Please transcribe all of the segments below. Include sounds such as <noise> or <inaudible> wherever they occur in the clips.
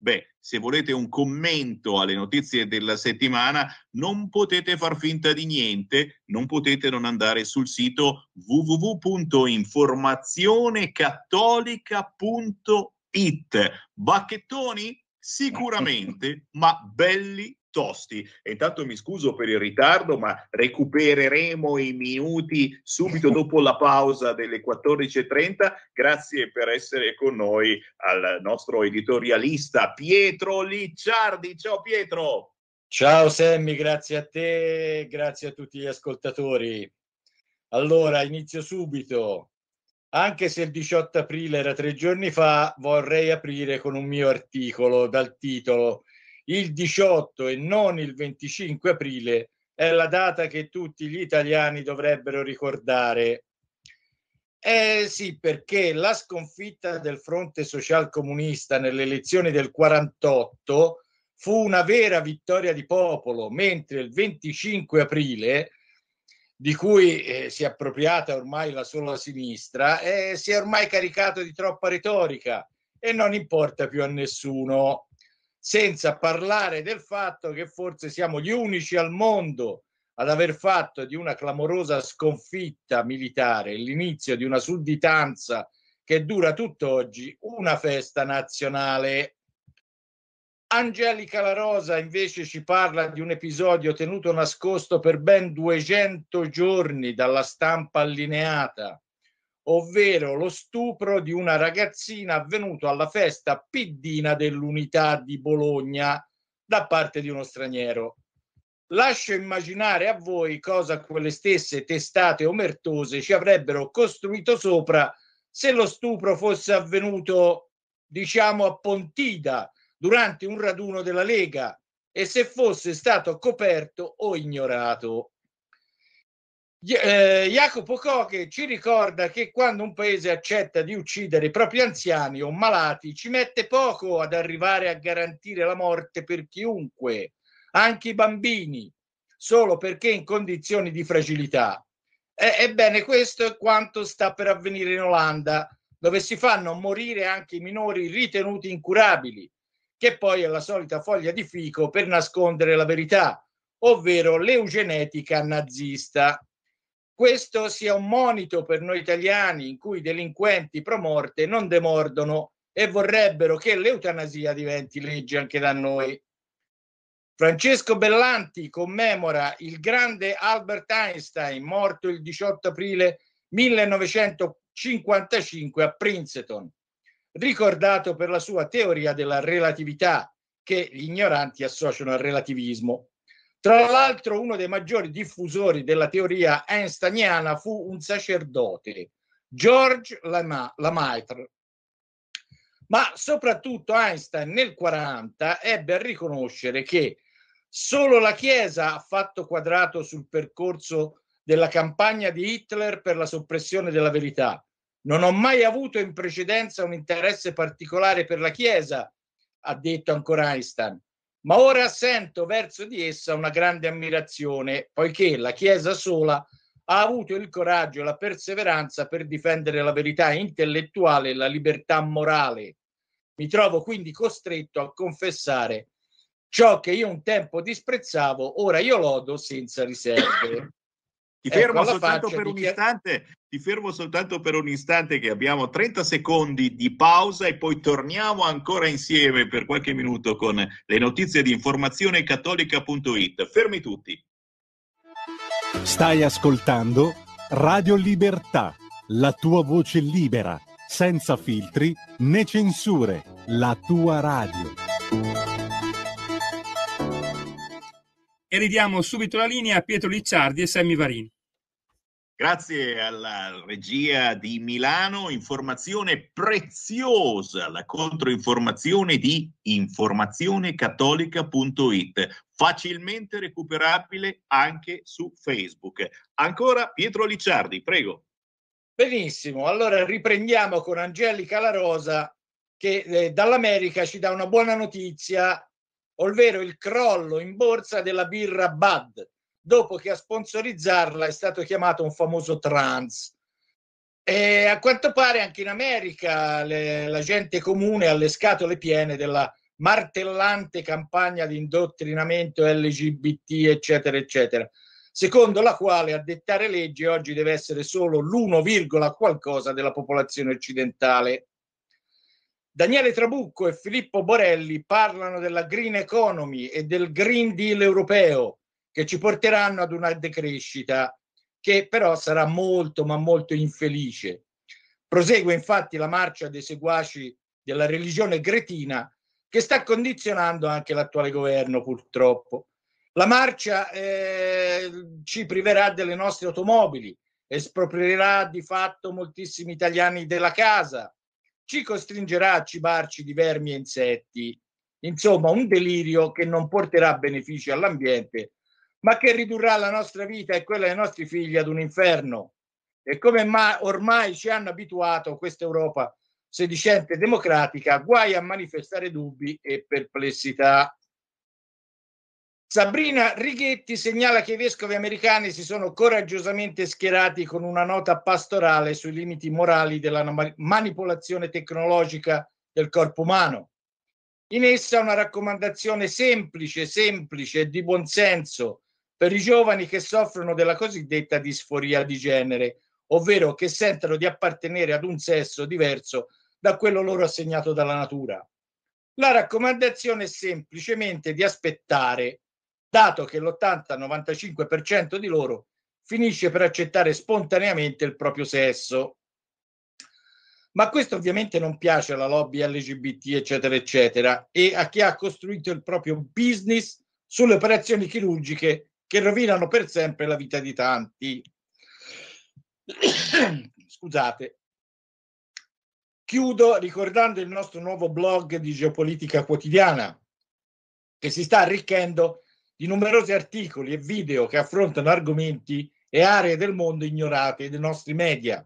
Beh, se volete un commento alle notizie della settimana, non potete far finta di niente, non potete non andare sul sito www.informazionecattolica.it. Bacchettoni? sicuramente, ma belli tosti. E intanto mi scuso per il ritardo, ma recupereremo i minuti subito dopo la pausa delle 14.30. Grazie per essere con noi al nostro editorialista Pietro Licciardi. Ciao Pietro! Ciao Semmi, grazie a te, grazie a tutti gli ascoltatori. Allora, inizio subito anche se il 18 aprile era tre giorni fa, vorrei aprire con un mio articolo dal titolo Il 18 e non il 25 aprile è la data che tutti gli italiani dovrebbero ricordare. Eh sì, perché la sconfitta del fronte socialcomunista nelle elezioni del 48 fu una vera vittoria di popolo, mentre il 25 aprile di cui eh, si è appropriata ormai la sola sinistra, eh, si è ormai caricato di troppa retorica e non importa più a nessuno, senza parlare del fatto che forse siamo gli unici al mondo ad aver fatto di una clamorosa sconfitta militare l'inizio di una sudditanza che dura tutt'oggi una festa nazionale. Angelica La Rosa invece ci parla di un episodio tenuto nascosto per ben 200 giorni dalla stampa allineata, ovvero lo stupro di una ragazzina avvenuto alla festa piddina dell'unità di Bologna da parte di uno straniero. Lascio immaginare a voi cosa quelle stesse testate omertose ci avrebbero costruito sopra se lo stupro fosse avvenuto, diciamo, a Pontida durante un raduno della Lega e se fosse stato coperto o ignorato. Eh, Jacopo Coche ci ricorda che quando un paese accetta di uccidere i propri anziani o malati ci mette poco ad arrivare a garantire la morte per chiunque, anche i bambini, solo perché in condizioni di fragilità. Eh, ebbene, questo è quanto sta per avvenire in Olanda, dove si fanno morire anche i minori ritenuti incurabili, che poi è la solita foglia di fico per nascondere la verità, ovvero l'eugenetica nazista. Questo sia un monito per noi italiani in cui i delinquenti pro morte non demordono e vorrebbero che l'eutanasia diventi legge anche da noi. Francesco Bellanti commemora il grande Albert Einstein, morto il 18 aprile 1955 a Princeton ricordato per la sua teoria della relatività che gli ignoranti associano al relativismo. Tra l'altro uno dei maggiori diffusori della teoria einsteiniana fu un sacerdote, George Lemaitre. Ma soprattutto Einstein nel 1940 ebbe a riconoscere che solo la Chiesa ha fatto quadrato sul percorso della campagna di Hitler per la soppressione della verità non ho mai avuto in precedenza un interesse particolare per la Chiesa, ha detto ancora Einstein, ma ora sento verso di essa una grande ammirazione, poiché la Chiesa sola ha avuto il coraggio e la perseveranza per difendere la verità intellettuale e la libertà morale. Mi trovo quindi costretto a confessare ciò che io un tempo disprezzavo, ora io lodo senza riserve. Ti ecco, fermo, ecco, soltanto per un istante, ti fermo soltanto per un istante che abbiamo 30 secondi di pausa e poi torniamo ancora insieme per qualche minuto con le notizie di informazione cattolica.it. Fermi tutti. Stai ascoltando Radio Libertà, la tua voce libera, senza filtri né censure, la tua radio. E ridiamo subito la linea a Pietro Licciardi e Sammy Varini. Grazie alla regia di Milano, informazione preziosa, la controinformazione di informazionecattolica.it, facilmente recuperabile anche su Facebook. Ancora Pietro Licciardi, prego. Benissimo, allora riprendiamo con Angelica La Rosa che eh, dall'America ci dà una buona notizia, ovvero il crollo in borsa della birra Bud dopo che a sponsorizzarla è stato chiamato un famoso trans. E a quanto pare anche in America le, la gente comune ha le scatole piene della martellante campagna di indottrinamento LGBT, eccetera, eccetera, secondo la quale a dettare legge oggi deve essere solo l'1, qualcosa della popolazione occidentale. Daniele Trabucco e Filippo Borelli parlano della green economy e del Green Deal europeo, che ci porteranno ad una decrescita che però sarà molto ma molto infelice. Prosegue infatti la marcia dei seguaci della religione gretina che sta condizionando anche l'attuale governo purtroppo. La marcia eh, ci priverà delle nostre automobili, esproprierà di fatto moltissimi italiani della casa, ci costringerà a cibarci di vermi e insetti. Insomma, un delirio che non porterà benefici all'ambiente ma che ridurrà la nostra vita e quella dei nostri figli ad un inferno. E come ormai ci hanno abituato questa Europa sedicente e democratica, guai a manifestare dubbi e perplessità. Sabrina Righetti segnala che i vescovi americani si sono coraggiosamente schierati con una nota pastorale sui limiti morali della manipolazione tecnologica del corpo umano. In essa una raccomandazione semplice, semplice e di buonsenso per i giovani che soffrono della cosiddetta disforia di genere, ovvero che sentono di appartenere ad un sesso diverso da quello loro assegnato dalla natura. La raccomandazione è semplicemente di aspettare, dato che l'80-95% di loro finisce per accettare spontaneamente il proprio sesso. Ma questo ovviamente non piace alla lobby LGBT, eccetera, eccetera, e a chi ha costruito il proprio business sulle operazioni chirurgiche che rovinano per sempre la vita di tanti. <coughs> Scusate. Chiudo ricordando il nostro nuovo blog di geopolitica quotidiana, che si sta arricchendo di numerosi articoli e video che affrontano argomenti e aree del mondo ignorate dai nostri media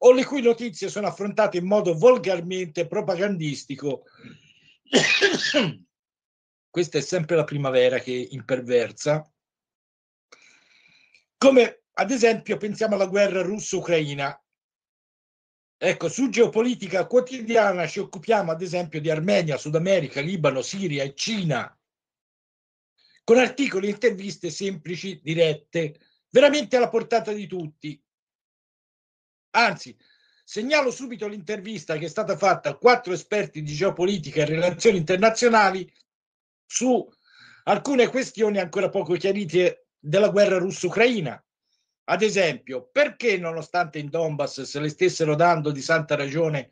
o le cui notizie sono affrontate in modo volgarmente propagandistico <coughs> <coughs> Questa è sempre la primavera che imperversa. Come ad esempio pensiamo alla guerra russo-ucraina. Ecco, su geopolitica quotidiana ci occupiamo ad esempio di Armenia, Sud America, Libano, Siria e Cina, con articoli e interviste semplici, dirette, veramente alla portata di tutti. Anzi, segnalo subito l'intervista che è stata fatta a quattro esperti di geopolitica e relazioni internazionali su alcune questioni ancora poco chiarite della guerra russo-ucraina. Ad esempio, perché nonostante in Donbass se le stessero dando di santa ragione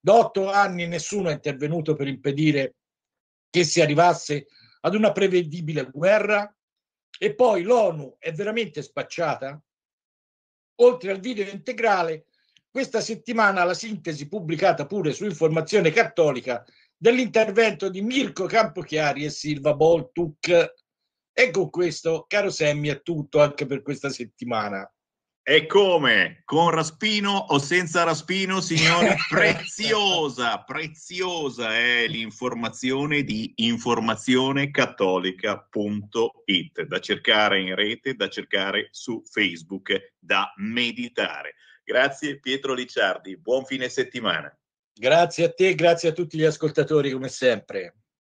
da otto anni nessuno è intervenuto per impedire che si arrivasse ad una prevedibile guerra? E poi l'ONU è veramente spacciata? Oltre al video integrale, questa settimana la sintesi pubblicata pure su Informazione Cattolica dell'intervento di Mirko Campochiari e Silva Boltuc. E con questo, caro Semmi, è tutto anche per questa settimana. E come? Con Raspino o senza Raspino, signori? <laughs> Preziosa, preziosa è l'informazione di informazionecattolica.it, da cercare in rete, da cercare su Facebook, da meditare. Grazie Pietro Licciardi, buon fine settimana. Grazie a te, grazie a tutti gli ascoltatori come sempre.